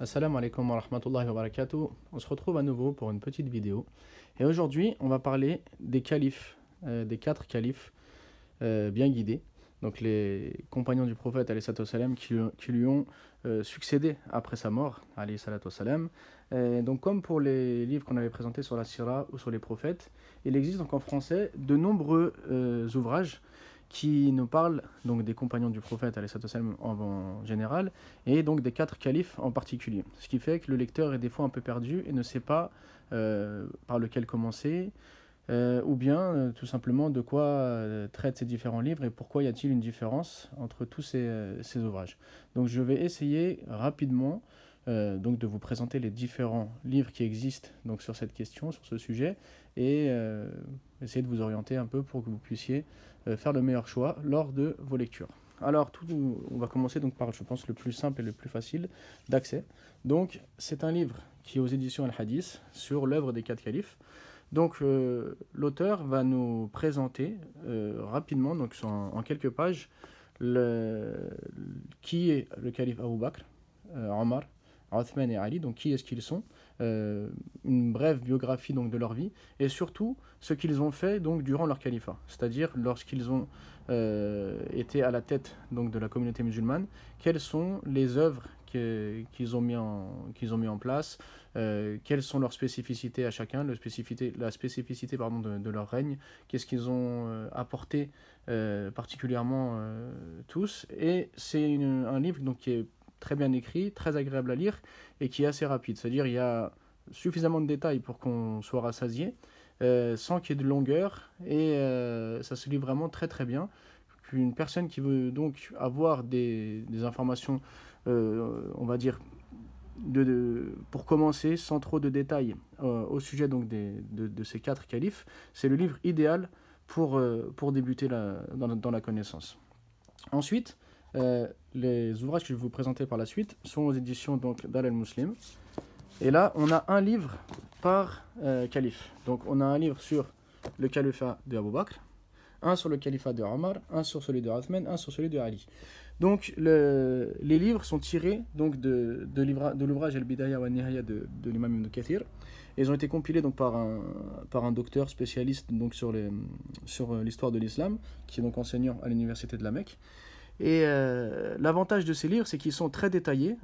Assalamu alaikum wa rahmatullahi wa barakatuh. On se retrouve à nouveau pour une petite vidéo. Et aujourd'hui, on va parler des califes, euh, des quatre califes euh, bien guidés. Donc les compagnons du prophète salam, qui, qui lui ont euh, succédé après sa mort. Salam. Donc comme pour les livres qu'on avait présentés sur la sira ou sur les prophètes, il existe donc en français de nombreux ouvrages qui nous parle donc des compagnons du prophète en, en général et donc des quatre califes en particulier. Ce qui fait que le lecteur est des fois un peu perdu et ne sait pas euh, par lequel commencer euh, ou bien euh, tout simplement de quoi traitent ces différents livres et pourquoi y a-t-il une différence entre tous ces, ces, ouvrages. Donc je vais essayer rapidement euh, donc de vous présenter les différents livres qui existent donc sur cette question, sur ce sujet, et euh, essayer de vous orienter un peu pour que vous puissiez euh, faire le meilleur choix lors de vos lectures. Alors, tout, on va commencer donc par, je pense, le plus simple et le plus facile d'accès. Donc, c'est un livre qui est aux éditions Al-Hadith sur l'œuvre des quatre califes. Donc, l'auteur va nous présenter rapidement, donc en, quelques pages, le, qui est le calife Abu Bakr, Omar, Rothman et Ali, donc qui est-ce qu'ils sont, euh, une brève biographie donc de leur vie, et surtout ce qu'ils ont fait donc durant leur califat, c'est-à-dire lorsqu'ils ont euh, été à la tête donc de la communauté musulmane, quelles sont les œuvres qu'ils ont mis en qu'ils ont mis en place euh, quelles sont leurs spécificités à chacun la spécificité pardon de, leur règne qu'est-ce qu'ils ont apporté particulièrement tous et c'est un livre donc qui est très bien écrit, très agréable à lire et qui est assez rapide. C'est-à-dire il y a suffisamment de détails pour qu'on soit rassasié, euh, sans qu'il y ait de longueur, et euh, ça se lit vraiment très très bien. Une personne qui veut donc avoir des, informations, euh, on va dire, de, pour commencer, sans trop de détails au sujet donc des, de, ces quatre califes, c'est le livre idéal pour, pour débuter dans, dans, la connaissance. Ensuite, euh, les ouvrages que je vais vous présenter par la suite sont aux éditions donc d'Al muslim Et là, on a un livre par euh, calife. Donc, on a un livre sur le califat de Abu Bakr, un sur le califat de Omar, un sur celui de Othman, un sur celui de Ali. Donc, les livres sont tirés donc de, l'ouvrage Al-Bidaya wa Nihaya de, de l'imam Ibn Kathir. Ils ont été compilés donc par un, docteur spécialiste donc sur euh, l'histoire de l'islam, qui est donc enseignant à l'université de la Mecque. Et euh, l'avantage de ces livres, c'est qu'ils sont très détaillés.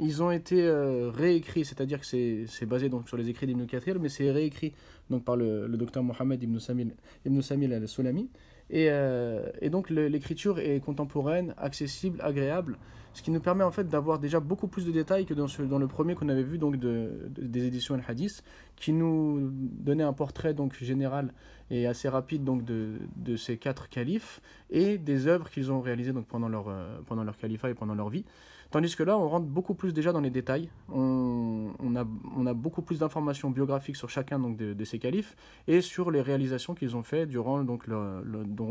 Ils ont été euh, réécrits, c'est-à-dire que c'est basé donc sur les écrits d'Ibn Kathir, mais c'est réécrit donc par le, docteur Mohamed Ibn Samil, Samil al-Sulami. et, euh, donc l'écriture est contemporaine, accessible, agréable ce qui nous permet en fait d'avoir déjà beaucoup plus de détails que dans, le premier qu'on avait vu donc de, des éditions al Hadith, qui nous donnait un portrait donc général et assez rapide donc de, ces quatre califes et des œuvres qu'ils ont réalisées donc pendant leur, euh, pendant leur califat et pendant leur vie. Tandis que là, on rentre beaucoup plus déjà dans les détails. On, on, a, beaucoup plus d'informations biographiques sur chacun donc, de, ces califes et sur les réalisations qu'ils ont fait durant, donc, le,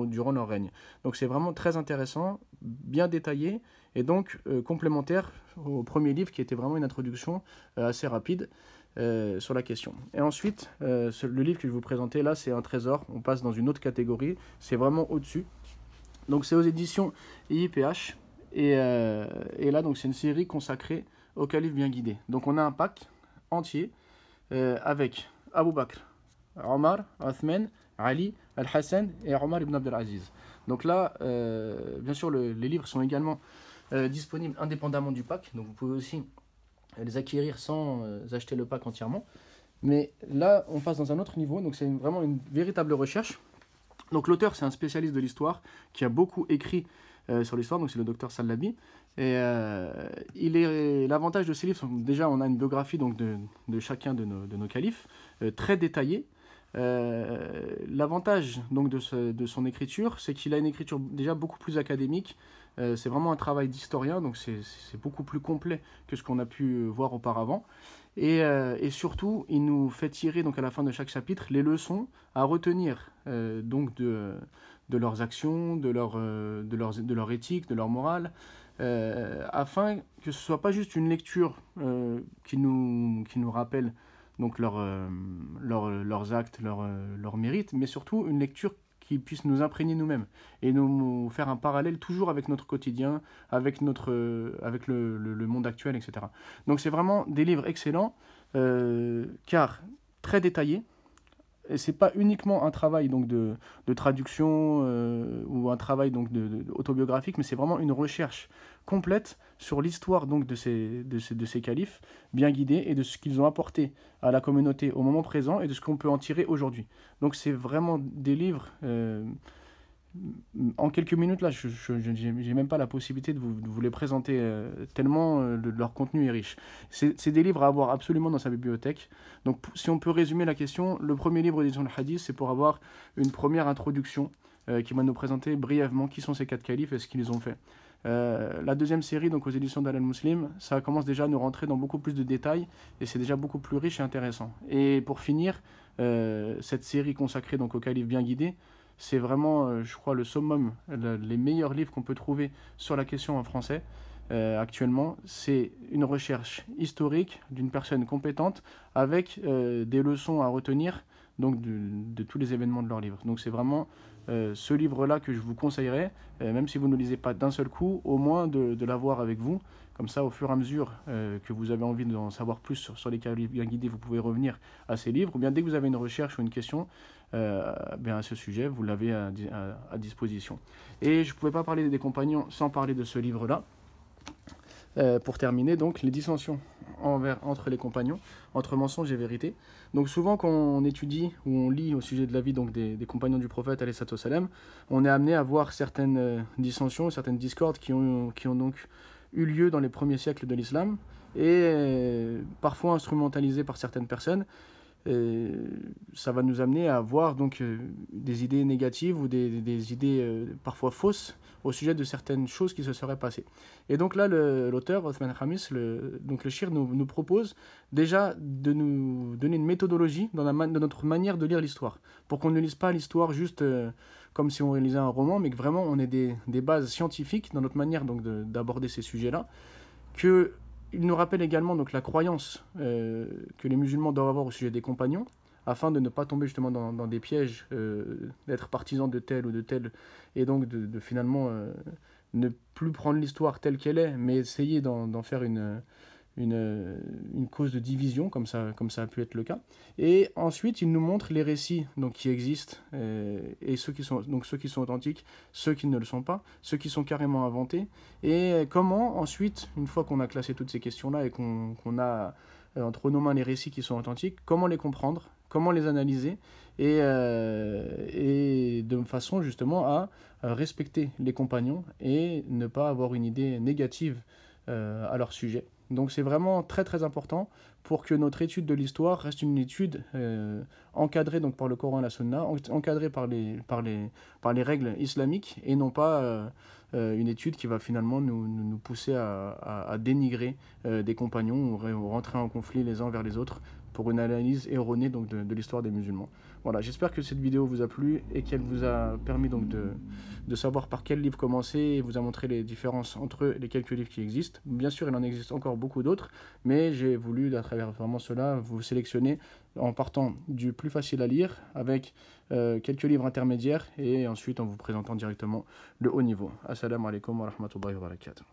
durant leur règne. Donc c'est vraiment très intéressant, bien détaillé et donc euh, complémentaire au premier livre qui était vraiment une introduction euh, assez rapide. Euh, sur la question. Et ensuite, le livre que je vais vous présenter là, c'est un trésor. On passe dans une autre catégorie. C'est vraiment au-dessus. Donc c'est aux éditions IIPH. Euh, et, là, donc, c'est une série consacrée au calife bien guidé. Donc, on a un pack entier euh, avec Abu Bakr, Omar, Othman, Ali, Al-Hassan et Omar ibn Abdelaziz. Donc là, euh, bien sûr, les livres sont également disponibles indépendamment du pack. Donc, vous pouvez aussi les acquérir sans acheter le pack entièrement. Mais là, on passe dans un autre niveau, donc c'est vraiment une véritable recherche. Donc l'auteur, c'est un spécialiste de l'histoire qui a beaucoup écrit euh, sur l'histoire, donc c'est le docteur Salabi. Et euh, il est l'avantage de ces livres, déjà on a une biographie donc de, chacun de nos, de califes euh, très détaillée. l'avantage donc de, de, son écriture, c'est qu'il a une écriture déjà beaucoup plus académique. c'est vraiment un travail d'historien, donc c'est beaucoup plus complet que ce qu'on a pu voir auparavant. Euh, et, surtout, il nous fait tirer donc à la fin de chaque chapitre les leçons à retenir euh, donc de, de, leurs actions, de leur, euh, de, de leur éthique, de leur morale, afin que ce soit pas juste une lecture qui, nous, qui nous rappelle donc leur, leurs actes, leurs leur mérites, mais surtout une lecture qui puisse nous imprégner nous-mêmes et nous faire un parallèle toujours avec notre quotidien, avec, notre, euh, avec le, monde actuel, etc. Donc c'est vraiment des livres excellents, euh, car très détaillés, c'est pas uniquement un travail donc de, traduction euh, ou un travail donc de, autobiographique, mais c'est vraiment une recherche complète sur l'histoire donc de ces, de ces, califes bien guidés et de ce qu'ils ont apporté à la communauté au moment présent et de ce qu'on peut en tirer aujourd'hui. Donc c'est vraiment des livres euh, en quelques minutes, là, je n'ai même pas la possibilité de vous, les présenter euh, tellement euh, leur contenu est riche. C'est des livres à avoir absolument dans sa bibliothèque. Donc, si on peut résumer la question, le premier livre d'édition de Hadith, c'est pour avoir une première introduction euh, qui va nous présenter brièvement qui sont ces quatre califes et ce qu'ils ont fait. la deuxième série, donc aux éditions d'Al Muslim, ça commence déjà à nous rentrer dans beaucoup plus de détails et c'est déjà beaucoup plus riche et intéressant. Et pour finir, cette série consacrée donc aux califes bien guidés, c'est vraiment, euh, je crois, le summum, les meilleurs livres qu'on peut trouver sur la question en français. Euh, actuellement, c'est une recherche historique d'une personne compétente avec euh, des leçons à retenir donc de, tous les événements de leur livre. Donc c'est vraiment ce livre-là que je vous conseillerais, même si vous ne lisez pas d'un seul coup, au moins de l'avoir avec vous comme ça, au fur et à mesure euh, que vous avez envie d'en savoir plus sur, sur les bien guidés, vous pouvez revenir à ces livres. Ou bien dès que vous avez une recherche ou une question euh, à ce sujet, vous l'avez à, disposition. Et je ne pouvais pas parler des compagnons sans parler de ce livre-là. Euh, pour terminer, donc, les dissensions entre les compagnons, entre mensonges et vérité. Donc souvent, quand on étudie ou on lit au sujet de la vie donc, des, compagnons du prophète, on est amené à voir certaines dissensions, certaines discordes qui ont, qui ont donc eu lieu dans les premiers siècles de l'islam et euh, parfois instrumentalisé par certaines personnes. Et ça va nous amener à avoir donc euh, des idées négatives ou des, idées euh, parfois fausses au sujet de certaines choses qui se seraient passées. Et donc là, l'auteur, Othman Hamis, le, donc le Shir, nous, propose déjà de nous donner une méthodologie dans, la, notre manière de lire l'histoire, pour qu'on ne lise pas l'histoire juste comme si on réalisait un roman, mais que vraiment on ait des, bases scientifiques dans notre manière donc d'aborder ces sujets-là, que il nous rappelle également donc la croyance euh, que les musulmans doivent avoir au sujet des compagnons, afin de ne pas tomber justement dans, des pièges, euh, d'être partisans de tel ou de tel, et donc de, finalement euh, ne plus prendre l'histoire telle qu'elle est, mais essayer d'en faire une une, une, cause de division, comme ça, comme ça a pu être le cas. Et ensuite, il nous montre les récits donc, qui existent, euh, et ceux qui, sont, donc, ceux qui sont authentiques, ceux qui ne le sont pas, ceux qui sont carrément inventés, et comment ensuite, une fois qu'on a classé toutes ces questions-là et qu'on a euh, entre nos mains les récits qui sont authentiques, comment les comprendre, comment les analyser, et, euh, et, de façon justement à respecter les compagnons et ne pas avoir une idée négative à leur sujet. Donc c'est vraiment très très important pour que notre étude de l'histoire reste une étude euh, encadrée donc par le Coran et la Sunna, encadrée par les, par les, par les règles islamiques et non pas euh, euh, une étude qui va finalement nous, pousser à, dénigrer des compagnons ou, ou rentrer en conflit les uns vers les autres pour une analyse erronée donc, de, l'histoire des musulmans. Voilà, j'espère que cette vidéo vous a plu et qu'elle vous a permis donc de, de, savoir par quel livre commencer et vous a montré les différences entre les quelques livres qui existent. Bien sûr, il en existe encore beaucoup d'autres, mais j'ai voulu, à travers vraiment cela, vous sélectionner en partant du plus facile à lire avec euh, quelques livres intermédiaires et ensuite en vous présentant directement le haut niveau. Assalamu alaikum wa rahmatullahi wa barakatuh.